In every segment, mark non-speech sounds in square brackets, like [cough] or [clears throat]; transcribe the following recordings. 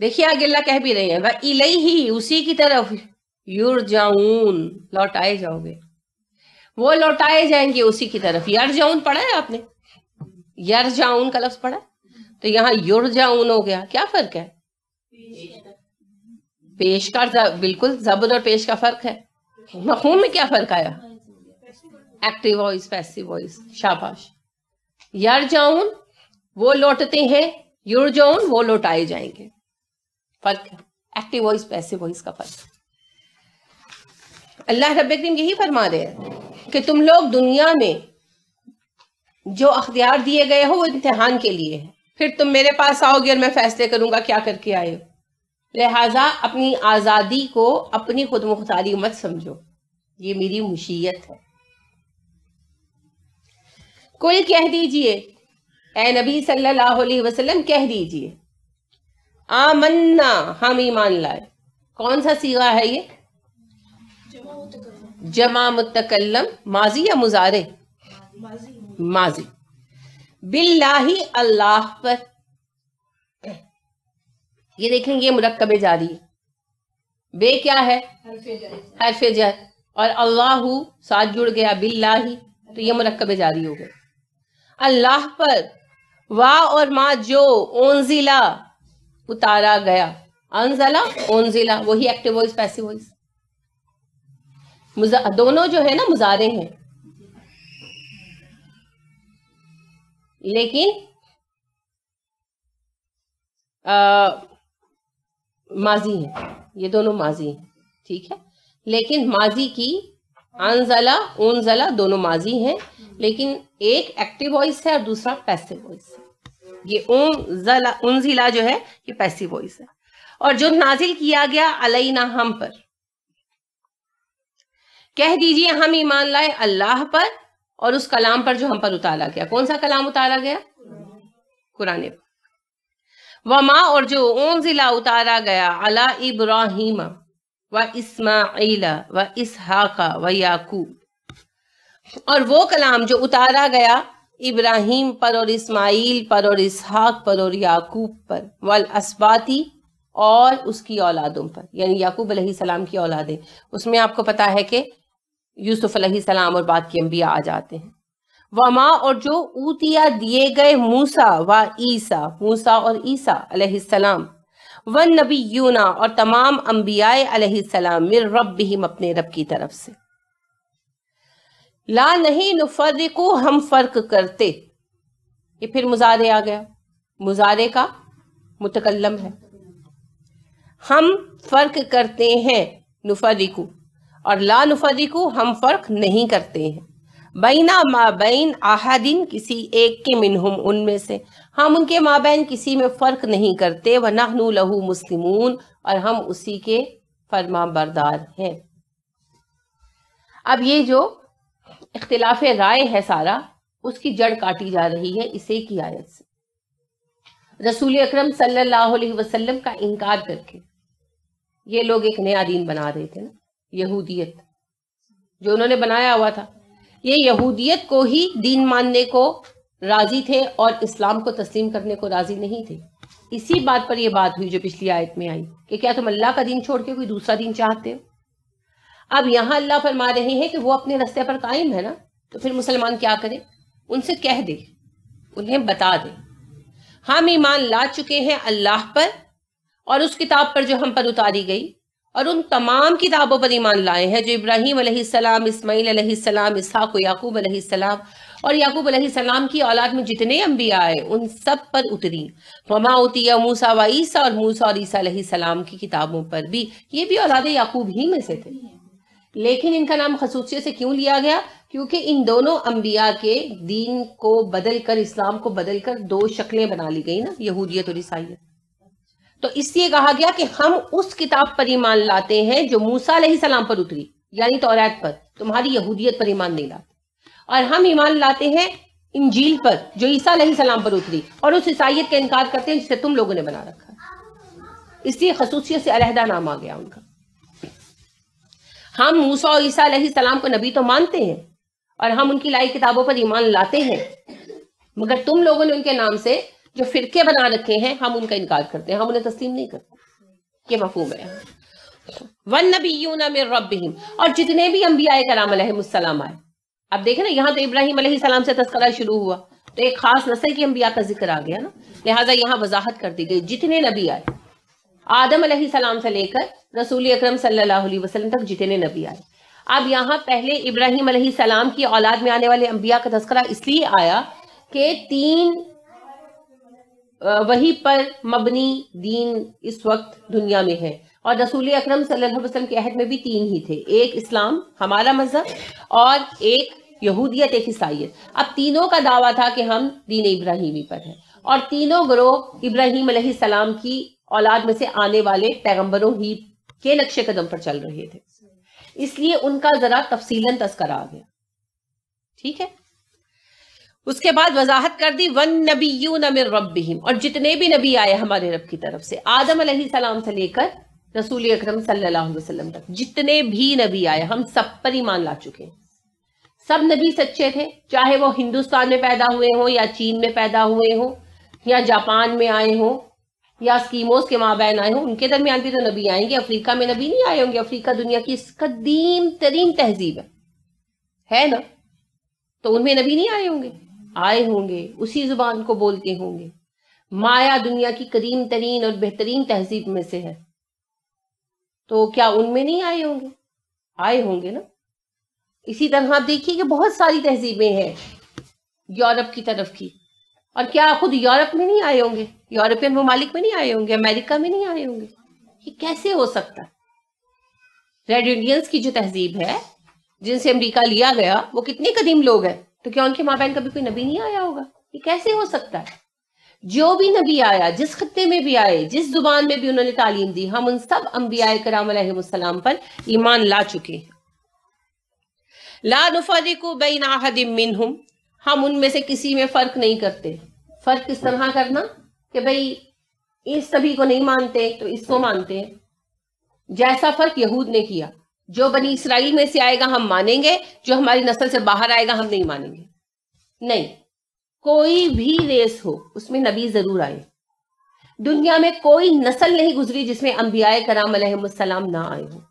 देखिए आगे अल्लाह कह भी रहे हैं वह इलाई ही उसी की तरफ युर जाऊन लौटाए जाओगे वो लौटाए जाएंगे उसी की तरफ यर जाऊन पढ़ा है आपने यर जाऊन का लफ्ज पढ़ा तो यहाँ युर जाऊन हो गया क्या फर्क है पेश का जब, बिल्कुल जबर और पेश का फर्क है मखूम में क्या फर्क आया एक्टिव वॉइस पैसिव वॉइस शाबाश यर जाऊन वो लौटते हैं युर जाऊन वो लौटाए जाएंगे फर्क है एक्टिव वॉइस पैसिव वॉइस का फर्क अल्लाह रब यही फरमा रहे हैं कि तुम लोग दुनिया में जो अख्तियार दिए गए हो वो इम्तहान के लिए है फिर तुम मेरे पास आओगे और मैं फैसले करूंगा क्या करके आए हो लिहाजा अपनी आज़ादी को अपनी खुद मुख्तारी मत समझो ये मेरी मुशीयत है कुल कह दीजिए ए नबी सल्लल्लाहु अलैहि वसल्लम कह दीजिए आमन्ना हम ईमान लाए कौन सा सीवा है ये जमा मुतकलम माजी या मुजारे माजी बिल्लाही अल्लाह पर ये देखें ये मुरक्कब जारी है बे क्या है हरफ जर और अल्लाह साथ जुड़ गया बिल्लाही तो ये मुरकबे जारी हो गए अल्लाह पर वाह और माँ जो ओनजिला उतारा गया अनजला ओनजिला वही एक्टिव वॉइस पैसिव वॉइस दोनों जो है ना मुजारे हैं लेकिन आ, माजी है ये दोनों माजी हैं ठीक है लेकिन माजी की अनजला ओनजला दोनों माजी हैं लेकिन एक एक्टिव वॉइस है और दूसरा पैसिव वॉइस है ये जला उन जो है ये पैसिव वॉइस है और जो नाजिल किया गया अलैना हम पर कह दीजिए हम ईमान लाए अल्लाह पर और उस कलाम पर जो हम पर उतारा गया कौन सा कलाम उतारा गया कुरान व माँ और जो ओन जिला उतारा गया अला इब्राहिम व इसमा व इसहाका व याकूब और वो कलाम जो उतारा गया इब्राहिम पर और इस्माइल पर और इसहाक पर और याकूब पर वल असबाती और उसकी औलादों पर यानी याकूब सलाम की औलादें उसमें आपको पता है कि यूसुफ सलाम और बाद के अम्बिया आ जाते हैं वमा और जो ऊतिया दिए गए मूसा व ईसा मूसा और ईसा अलैहिस्सलाम व नबी यूना और तमाम अम्बियाए अलैहिस्सलाम मिर रब अपने रब की तरफ से ला नहीं नुफर को हम फर्क करते ये फिर मुजारे आ गया मुजारे का मुतकलम है हम फर्क करते हैं नुफरिकु और ला नुफरिकु हम फर्क नहीं करते हैं बैना माबैन आहदिन किसी एक के मिनहुम उनमें से हम उनके माबैन किसी में फ़र्क नहीं करते व नहनु लहू मुस्लिम और हम उसी के फरमा बरदार हैं अब ये जो इख्तलाफ राय है सारा उसकी जड़ काटी जा रही है इसे की आयत से रसूल अक्रम वसल्लम का इनकार करके ये लोग एक नया दीन बना रहे थे ना यहूदियत जो उन्होंने बनाया हुआ था ये यहूदियत को ही दीन मानने को राजी थे और इस्लाम को तस्लीम करने को राजी नहीं थे इसी बात पर यह बात हुई जो पिछली आयत में आई कि क्या तुम अल्लाह का दीन छोड़ के कोई दूसरा दीन चाहते हो अब यहाँ अल्लाह फरमा रहे हैं कि वो अपने रस्ते पर कायम है ना तो फिर मुसलमान क्या करें उनसे कह दे उन्हें बता दे हम ईमान ला चुके हैं अल्लाह पर और उस किताब पर जो हम पर उतारी गई और उन तमाम किताबों पर ईमान लाए हैं जो इब्राहिम अलैहिस्सलाम इस्माइल अलैहिस्सलाम इसहाक याकूब अलैहिस्सलाम और याकूब अलैहिस्सलाम की औलाद में जितने अम्बिया आए उन सब पर उतरी ममा उतिया मूसा व ईसा और मूसा और ईसा अलैहिस्सलाम की किताबों पर भी ये भी औलाद याकूब ही में से थे लेकिन इनका नाम खसूसियत से क्यों लिया गया क्योंकि इन दोनों अम्बिया के दीन को बदल कर इस्लाम को बदल कर दो शक्लें बना ली गई ना यहूदियत और ईसाइत तो इसलिए कहा गया कि हम उस किताब पर ईमान लाते हैं जो मूसा सलाम पर उतरी यानी तौरात पर तुम्हारी यहूदियत पर ईमान नहीं लाते और हम ईमान लाते हैं इंजील पर जो ईसा सलाम पर उतरी और उस ईसाइत का इनकार करते हैं जिसे तुम लोगों ने बना रखा इसलिए खसूसियत से अलहदा नाम आ गया उनका हम मूसा और ईसा सलाम को नबी तो मानते हैं और हम उनकी लाई किताबों पर ईमान लाते हैं मगर तुम लोगों ने उनके नाम से जो फिरके बना रखे हैं हम उनका इनकार करते हैं हम उन्हें तस्लीम नहीं करते ये मफहूम है वन नबी यू रब और जितने भी अम्बिया कराम आए अब देखे ना यहाँ तो इब्राहिम सलाम से तस्करा शुरू हुआ तो एक खास नसल की अम्बिया का जिक्र आ गया ना लिहाजा यहाँ वजाहत कर दी गई जितने नबी आए आदम सलाम से लेकर रसूल अक्रम सल्लल्लाहु वसल्लम तक जितने नबी आए अब यहाँ पहले इब्राहिम सलाम की औलाद में आने वाले अम्बिया का तस्करा इसलिए आया कि तीन वही पर मबनी दीन इस वक्त दुनिया में है और रसूल अक्रम वसल्लम के अहद में भी तीन ही थे एक इस्लाम हमारा मजहब और एक यहूदियत एक ईसाइत अब तीनों का दावा था कि हम दीन इब्राहिमी पर हैं और तीनों ग्रोह इब्राहिम सलाम की औलाद में से आने वाले पैगंबरों ही के नक्शे कदम पर चल रहे थे इसलिए उनका जरा तफसीलन तस्करा आ गया ठीक है उसके बाद वजाहत कर दी वन नबी यू नमिर और जितने भी नबी आए हमारे रब की तरफ से आदम सलाम से लेकर रसूल अक्रम वसल्लम तक जितने भी नबी आए हम सब पर ईमान ला चुके हैं सब नबी सच्चे थे चाहे वो हिंदुस्तान में पैदा हुए हों या चीन में पैदा हुए हों या जापान में आए हों या स्कीमोस के माँ बहन आए हों उनके दरमियान भी तो नबी आएंगे अफ्रीका में नबी नहीं आए होंगे अफ्रीका दुनिया की कदीम तरीन तहजीब है है ना तो उनमें नबी नहीं आए होंगे आए होंगे उसी जुबान को बोलते होंगे माया दुनिया की कदीम तरीन और बेहतरीन तहजीब में से है तो क्या उनमें नहीं आए होंगे आए होंगे ना इसी तरह आप देखिए कि बहुत सारी तहजीबें हैं यूरोप की तरफ की और क्या खुद यूरोप में नहीं आए होंगे यूरोपियन ममालिक में नहीं आए होंगे अमेरिका में नहीं आए होंगे ये कैसे हो सकता रेड इंडियंस की जो तहजीब है जिनसे अमेरिका लिया गया वो कितने कदीम लोग हैं तो क्या उनके माँ बहन कभी कोई नबी नहीं आया होगा ये कैसे हो सकता है जो भी नबी आया जिस खत्ते में भी आए जिस जुबान में भी उन्होंने तालीम दी हम उन सब अम्बिया कराम पर ईमान ला चुके हैं ला को बेनाहदिन हम हम उनमें से किसी में फर्क नहीं करते फर्क किस तरह करना कि भाई इस सभी को नहीं मानते तो इसको मानते हैं जैसा फर्क यहूद ने किया जो बनी इसराइल में से आएगा हम मानेंगे जो हमारी नस्ल से बाहर आएगा हम नहीं मानेंगे नहीं कोई भी रेस हो उसमें नबी जरूर आए दुनिया में कोई नस्ल नहीं गुजरी जिसमें अंबियाए कराम सलाम ना आए हो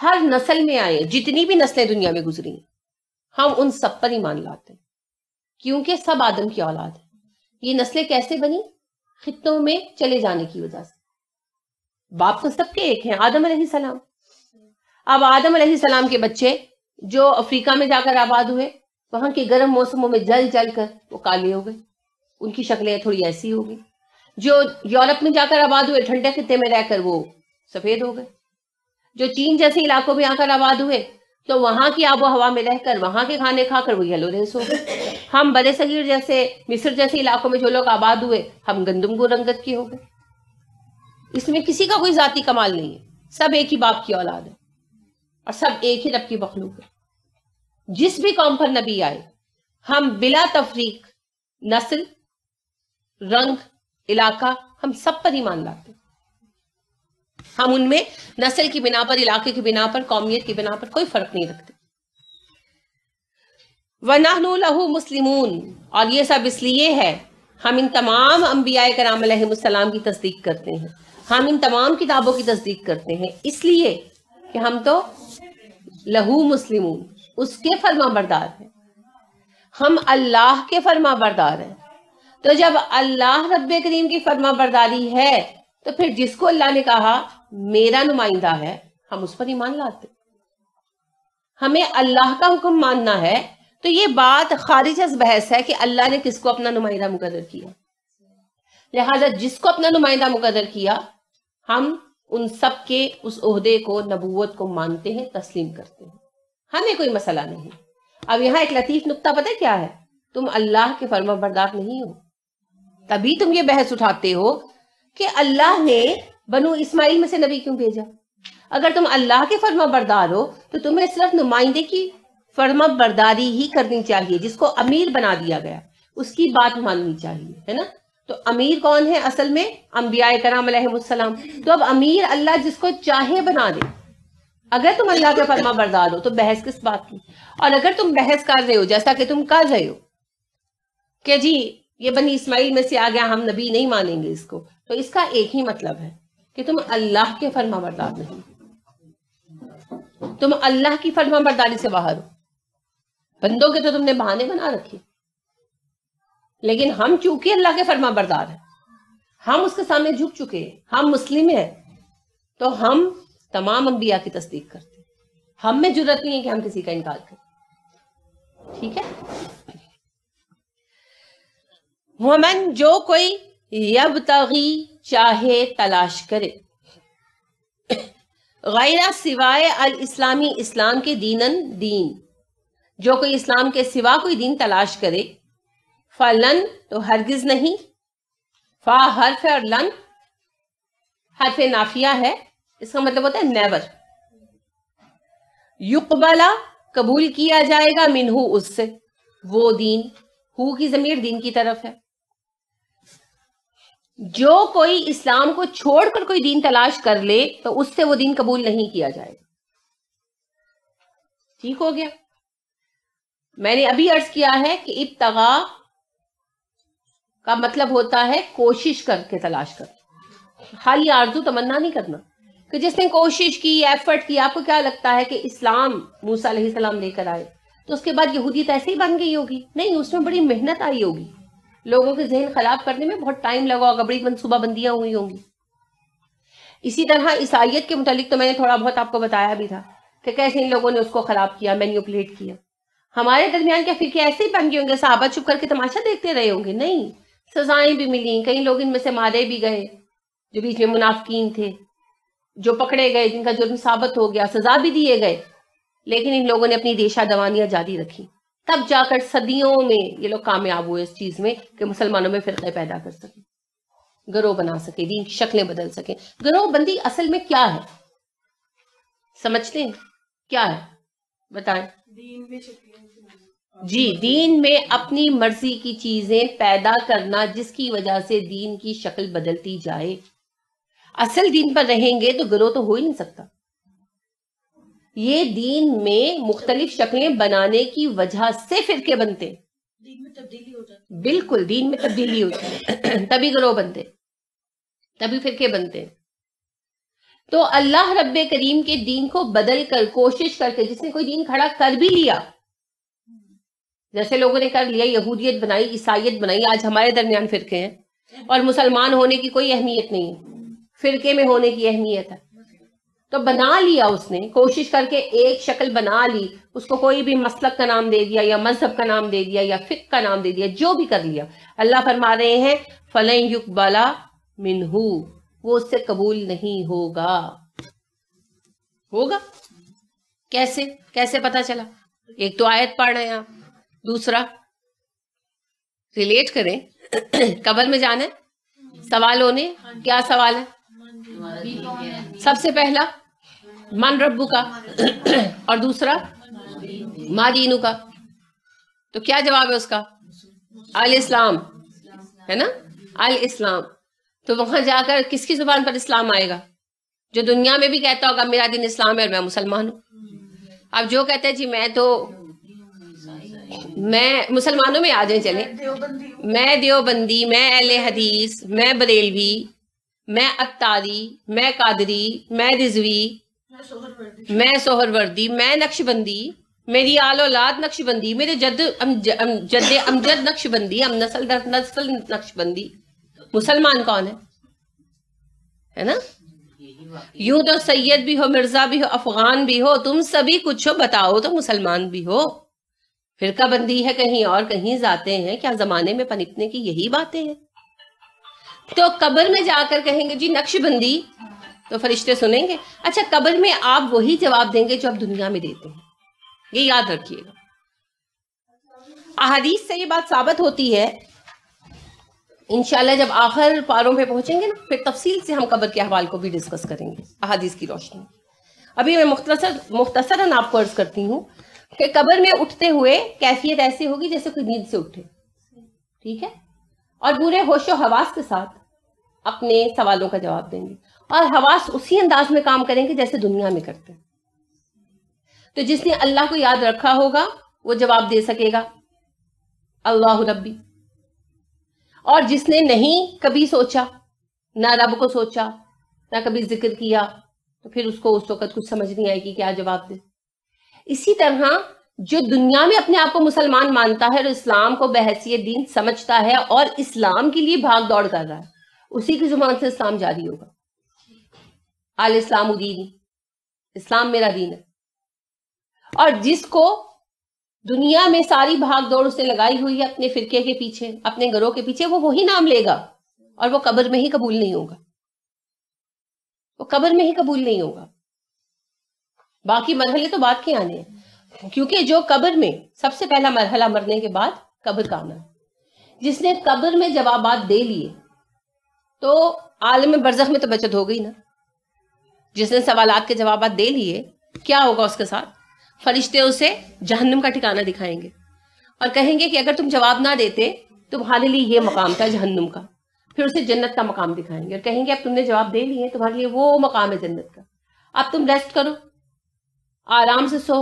हर नस्ल में आए जितनी भी नस्लें दुनिया में गुजरी हम उन सब पर ईमान लाते हैं क्योंकि सब आदम की औलाद है ये नस्लें कैसे बनी खितों में चले जाने की वजह से बाप तो सबके एक हैं आदम सलाम अब आदम सलाम के बच्चे जो अफ्रीका में जाकर आबाद हुए वहां के गर्म मौसमों में जल जल कर वो काले हो गए उनकी शक्लें थोड़ी ऐसी हो गई जो यूरोप में जाकर आबाद हुए ठंडे खत्ते में रहकर वो सफेद हो गए जो चीन जैसे इलाकों में आकर आबाद हुए तो वहां की आबो हवा में रहकर वहां के खाने खाकर वो येलो रेस हो गए [laughs] हम बड़े सगीर जैसे मिस्र जैसे इलाकों में जो लोग आबाद हुए हम गंदम को रंगत के हो गए इसमें किसी का कोई जाति कमाल नहीं है सब एक ही बाप की औलाद है और सब एक ही रब की मखलूक है जिस भी कौम पर नबी आए हम बिला तफरीक नस्ल रंग इलाका हम सब पर ईमान लाते हम उनमें नस्ल की बिना पर इलाके की बिना पर कौमियत की बिना पर कोई फर्क नहीं रखते वनाहनु लहू मुस्लिमून और ये सब इसलिए है हम इन तमाम अम्बिया कराम की तस्दीक करते हैं हम इन तमाम किताबों की तस्दीक करते हैं इसलिए कि हम तो लहू मुस्लिम उसके फर्मा बरदार हैं हम अल्लाह के फर्मा बरदार हैं तो जब अल्लाह रब करीम की फर्मा बरदारी है तो फिर जिसको अल्लाह ने कहा मेरा नुमाइंदा है हम उस पर ईमान लाते हमें अल्लाह का हुक्म मानना है तो ये बात खारिज बहस है कि अल्लाह ने किसको अपना नुमाइंदा मुकदर किया लिहाजा जिसको अपना नुमाइंदा मुकदर किया हम उन सब के उस उहदे को नबूवत को मानते हैं तस्लीम करते हैं हमें कोई मसला नहीं अब यहां एक लतीफ नुकता पता क्या है तुम अल्लाह के फर्मा बर्दाश्त नहीं हो तभी तुम ये बहस उठाते हो कि अल्लाह ने बनु इस्माइल में से नबी क्यों भेजा अगर तुम अल्लाह के फर्मा बरदार हो तो तुम्हें सिर्फ नुमाइंदे की फर्मा बरदारी ही करनी चाहिए जिसको अमीर बना दिया गया उसकी बात माननी चाहिए है ना तो अमीर कौन है असल में अम्बिया कराम तो अब अमीर अल्लाह जिसको चाहे बना दे अगर तुम अल्लाह के फर्मा बरदार हो तो बहस किस बात की और अगर तुम बहस कर रहे हो जैसा कि तुम कर रहे हो कि जी ये बनी इस्माइल में से आ गया हम नबी नहीं मानेंगे इसको तो इसका एक ही मतलब है कि तुम अल्लाह के फर्मा बरदार नहीं तुम अल्लाह की फर्मा बरदारी से बाहर हो बंदों के तो तुमने बहाने बना रखे लेकिन हम चूंकि अल्लाह के फर्मा बरदार हैं हम उसके सामने झुक चुके हैं हम मुस्लिम हैं तो हम तमाम अंबिया की तस्दीक करते हम में जरूरत नहीं है कि हम किसी का इनकार करें ठीक है वमन जो कोई यब तगी चाहे तलाश करे गैरा सिवाय अल इस्लामी इस्लाम के दीनन दीन जो कोई इस्लाम के सिवा कोई दीन तलाश करे फलन तो हरगिज नहीं फा हर्फ और लन हर्फ नाफिया है इसका मतलब होता है नेवर युकबला कबूल किया जाएगा मिनहू उससे वो दीन हु की जमीर दीन की तरफ है जो कोई इस्लाम को छोड़कर कोई दीन तलाश कर ले तो उससे वो दीन कबूल नहीं किया जाएगा ठीक हो गया मैंने अभी अर्ज किया है कि इब्तगा का मतलब होता है कोशिश करके तलाश कर खाली आरजू तमन्ना नहीं करना कि जिसने कोशिश की एफर्ट की आपको क्या लगता है कि इस्लाम मूसा सलाम लेकर आए तो उसके बाद यहूदियत तो ऐसे ही बन गई होगी नहीं उसमें बड़ी मेहनत आई होगी लोगों के जहन खराब करने में बहुत टाइम लगा होगा बड़ी मनसूबाबंदियां हुई होंगी इसी तरह ईसाइत के मुतालिक तो मैंने थोड़ा बहुत आपको बताया भी था कि कैसे इन लोगों ने उसको खराब किया मैन्यूपलेट किया हमारे दरमियान क्या फिर ऐसे ही बन गए होंगे साहबा छुप करके तमाशा देखते रहे होंगे नहीं सजाएं भी मिली कई लोग इनमें से मारे भी गए जो बीच में मुनाफकिन थे जो पकड़े गए जिनका जुर्म साबित हो गया सजा भी दिए गए लेकिन इन लोगों ने अपनी देशा दवानियां जारी रखी तब जाकर सदियों में ये लोग कामयाब हुए इस चीज में कि मुसलमानों में फिरके पैदा कर सके गरोह बना सके दीन की शक्लें बदल सके गरोह बंदी असल में क्या है समझते हैं क्या है बताएं दीन में जी दीन में अपनी मर्जी की चीजें पैदा करना जिसकी वजह से दीन की शक्ल बदलती जाए असल दीन पर रहेंगे तो गरोह तो हो ही नहीं सकता ये दीन में मुख्तलिफ शक्लें बनाने की वजह से फिरके बनते दीन में तब्दीली हो जाती बिल्कुल दीन में तब्दीली होती है [clears throat] तभी तो ग्रोह बनते तभी फिरके बनते तो अल्लाह रब करीम के दीन को बदल कर कोशिश करके जिसने कोई दीन खड़ा कर भी लिया जैसे लोगों ने कर लिया यहूदियत बनाई ईसाइत बनाई आज हमारे दरमियान फिरके हैं और मुसलमान होने की कोई अहमियत नहीं है फिरके में होने की अहमियत है तो बना लिया उसने कोशिश करके एक शक्ल बना ली उसको कोई भी मसलक का नाम दे दिया या मजहब का नाम दे दिया या फिक का नाम दे दिया जो भी कर लिया अल्लाह फरमा रहे हैं युग बला मिनहू वो उससे कबूल नहीं होगा होगा कैसे कैसे पता चला एक तो आयत पढ़ रहे हैं आप दूसरा रिलेट करें [clears throat] कबर में जाना है सवाल होने क्या सवाल है सबसे पहला मन रब्बू का और दूसरा मादीनु का तो क्या जवाब है उसका अल इस्लाम है ना अल इस्लाम तो वहां जाकर किसकी जुबान पर इस्लाम आएगा जो दुनिया में भी कहता होगा मेरा दिन इस्लाम है और मैं मुसलमान हूं अब जो कहते हैं जी मैं तो मैं मुसलमानों में आ जाए चले मैं देवबंदी मैं अहले हदीस मैं बरेलवी मैं अत्तारी मैं कादरी मैं रिजवी मैं सोहरवर्दी मैं नक्शबंदी मेरी आल औलाद नक्शबंदी मेरे जद जद अमजद नक्शबंदी हम नस्ल नस्ल नक्शबंदी मुसलमान कौन है है ना यूं तो सैयद भी हो मिर्जा भी हो अफगान भी हो तुम सभी कुछ हो बताओ तो मुसलमान भी हो फिर बंदी है कहीं और कहीं जाते हैं क्या जमाने में पनपने की यही बातें हैं तो कब्र में जाकर कहेंगे जी नक्शबंदी तो फरिश्ते सुनेंगे अच्छा कबर में आप वही जवाब देंगे जो आप दुनिया में देते हैं ये याद रखिएगा अहदीस से ये बात साबित होती है इनशाला जब आखिर पारों पे पहुंचेंगे ना फिर तफसील से हम कबर के हवाल को भी डिस्कस करेंगे अहदीस की रोशनी अभी मैं मुख्तसर मुख्तसरन आपको अर्ज करती हूँ कि कबर में उठते हुए कैफियत ऐसी होगी जैसे कोई नींद से उठे ठीक है और पूरे होशो हवास के साथ अपने सवालों का जवाब देंगे और हवास उसी अंदाज में काम करेंगे जैसे दुनिया में करते हैं तो जिसने अल्लाह को याद रखा होगा वो जवाब दे सकेगा अल्लाह रब्बी और जिसने नहीं कभी सोचा ना रब को सोचा ना कभी जिक्र किया तो फिर उसको उस वक्त कुछ समझ नहीं आएगी क्या जवाब दे इसी तरह जो दुनिया में अपने आप को मुसलमान मानता है और इस्लाम को बहसीत दीन समझता है और इस्लाम के लिए भाग दौड़ कर रहा है उसी की जुबान से इस्लाम जारी होगा अल इस्लाम दीन इस्लाम मेरा दीन है और जिसको दुनिया में सारी भाग दौड़ उसने लगाई हुई है अपने फिरके के पीछे अपने घरों के पीछे वो वही नाम लेगा और वो कब्र में ही कबूल नहीं होगा वो कब्र में ही कबूल नहीं होगा बाकी मरहले तो बाद के आने हैं क्योंकि जो कब्र में सबसे पहला मरहला मरने के बाद कब्र का आना जिसने कब्र में जवाब दे लिए तो आलम बरजख में तो बचत हो गई ना जिसने सवाल के जवाब दे लिए क्या होगा उसके साथ फरिश्ते उसे जहन्नम का ठिकाना दिखाएंगे और कहेंगे कि अगर तुम जवाब ना देते तुम्हारे लिए ये मकाम था जहन्नम का फिर उसे जन्नत का मकाम दिखाएंगे और कहेंगे अब तुमने जवाब दे लिए तुम्हारे लिए वो मकाम है जन्नत का अब तुम रेस्ट करो आराम से सो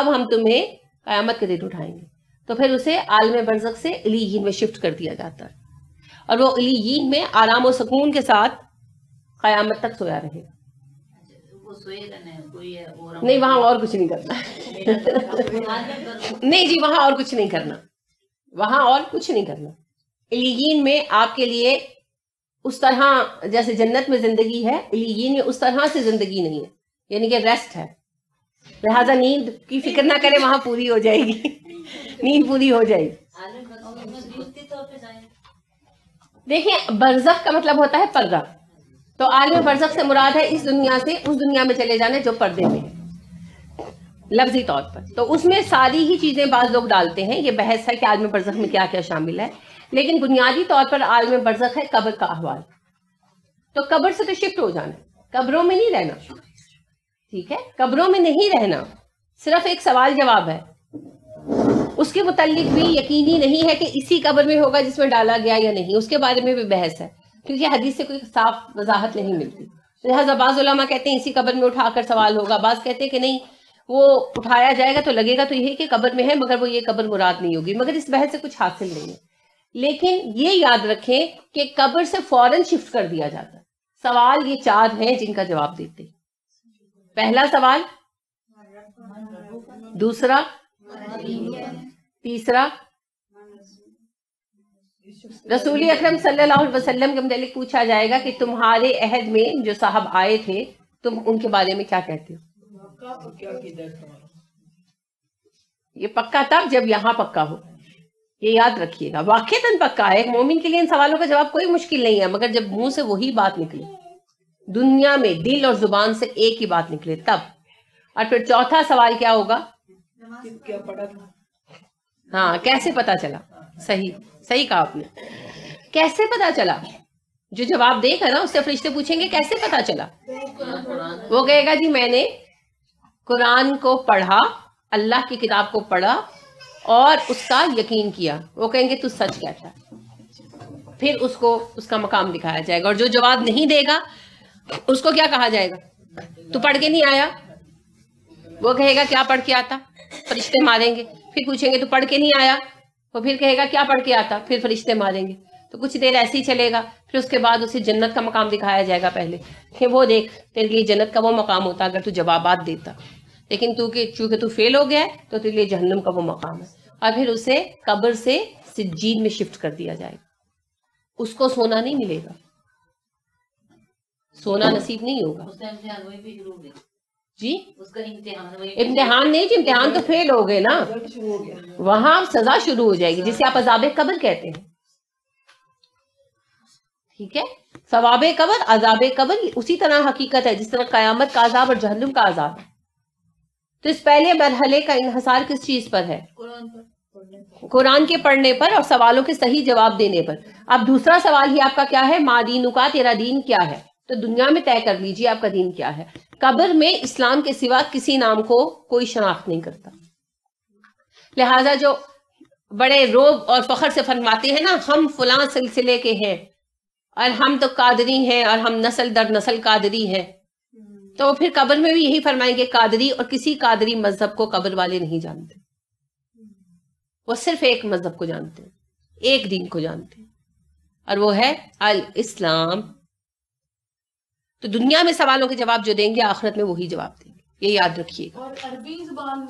अब हम तुम्हें क़यामत के दिन उठाएंगे तो फिर उसे आलम बरजक से अली में शिफ्ट कर दिया जाता है और वो अली में आराम और सुकून के साथ क़यामत तक सोया रहेगा तो नहीं वहाँ और कुछ नहीं करना तो नहीं जी वहाँ और कुछ नहीं करना वहाँ और कुछ नहीं करना इलीगिन में आपके लिए उस तरह जैसे जन्नत में जिंदगी है इलीगिन में उस तरह से जिंदगी नहीं है यानी कि रेस्ट है लिहाजा नींद की फिक्र ना करें वहां पूरी हो जाएगी [laughs] नींद पूरी हो जाएगी तो देखिए बरजख का मतलब होता है पर्दा तो आलम बरसक से मुराद है इस दुनिया से उस दुनिया में चले जाने जो पर्दे में है लफ्जी तौर पर तो उसमें सारी ही चीज़ें बाज लोग डालते हैं ये बहस है कि आलम बरसक में क्या क्या शामिल है लेकिन बुनियादी तौर पर आलम बरसक है कब्र का अहवाल तो कब्र से तो शिफ्ट हो जाना कब्रों में नहीं रहना ठीक है कब्रों में नहीं रहना सिर्फ एक सवाल जवाब है उसके मुतल भी यकीनी नहीं है कि इसी कब्र में होगा जिसमें डाला गया या नहीं उसके बारे में भी बहस है क्योंकि हदीस से कोई साफ वजाहत नहीं मिलती लिहाजा बाज़ुलमा कहते हैं इसी कबर में उठाकर सवाल होगा बाज़ कहते हैं कि नहीं वो उठाया जाएगा तो लगेगा तो यही कि कबर में है मगर वो ये कबर मुराद नहीं होगी मगर इस बहस से कुछ हासिल नहीं है लेकिन ये याद रखें कि कबर से फौरन शिफ्ट कर दिया जाता सवाल ये चार हैं जिनका जवाब देते पहला सवाल दूसरा तीसरा रसूल अक्रम सल्लाम के मतलब पूछा जाएगा कि तुम्हारे अहद में जो साहब आए थे तुम उनके बारे में क्या कहते हो ये पक्का तब जब यहाँ पक्का हो ये याद रखिएगा वाकई पक्का है मोमिन के लिए इन सवालों का जवाब कोई मुश्किल नहीं है मगर जब मुंह से वही बात निकले दुनिया में दिल और जुबान से एक ही बात निकले तब और फिर चौथा सवाल क्या होगा क्या पढ़ा था हाँ कैसे पता चला सही सही कहा आपने कैसे पता चला जो जवाब देगा ना उससे फरिश्ते पूछेंगे कैसे पता चला वो कहेगा जी मैंने कुरान को पढ़ा अल्लाह की किताब को पढ़ा और उसका यकीन किया वो कहेंगे तू सच कहता फिर उसको उसका मकाम दिखाया जाएगा और जो जवाब नहीं देगा उसको क्या कहा जाएगा तू पढ़ के नहीं आया वो कहेगा क्या पढ़ के आता फरिश्ते मारेंगे फिर पूछेंगे तू पढ़ के नहीं आया वो फिर कहेगा क्या पढ़ के आता फिर फरिश्ते मारेंगे तो कुछ देर ऐसे ही चलेगा फिर उसके बाद उसे जन्नत का मकाम दिखाया जाएगा पहले कि वो देख तेरे लिए जन्नत का वो मकाम होता अगर तू जवाब देता लेकिन तू के चूंकि तू फेल हो गया तो तेरे लिए जहन्नम का वो मकाम है और फिर उसे कब्र से सिजीद में शिफ्ट कर दिया जाएगा उसको सोना नहीं मिलेगा सोना नसीब नहीं होगा जी उसका इम्तिहान नहीं जी इम्तिहान तो फेल हो गए ना वहां सजा शुरू हो जाएगी जिसे आप अजाब कबर कहते हैं ठीक है सवाब कबर अजाब कबर उसी तरह हकीकत है जिस तरह कयामत का अजाब और जहनुम का अजाब है तो इस पहले मरहले का इंहसार किस चीज पर है कुरान के पढ़ने पर और सवालों के सही जवाब देने पर अब दूसरा सवाल ही आपका क्या है मादीन का तेरा दीन क्या है तो दुनिया में तय कर लीजिए आपका दीन क्या है कब्र में इस्लाम के सिवा किसी नाम को कोई शनाख्त नहीं करता लिहाजा जो बड़े रोब और फखर से फरमाते हैं ना हम फलां सिलसिले के हैं और हम तो कादरी हैं और हम नस्ल दर नसल कादरी हैं तो फिर कब्र में भी यही फरमाएंगे कादरी और किसी कादरी मजहब को कब्र वाले नहीं जानते वो सिर्फ एक मजहब को जानते एक दीन को जानते और वो है अल इस्लाम तो दुनिया में सवालों के जवाब जो देंगे आखिरत में वही जवाब देंगे ये याद रखिएगा अरबी जुबान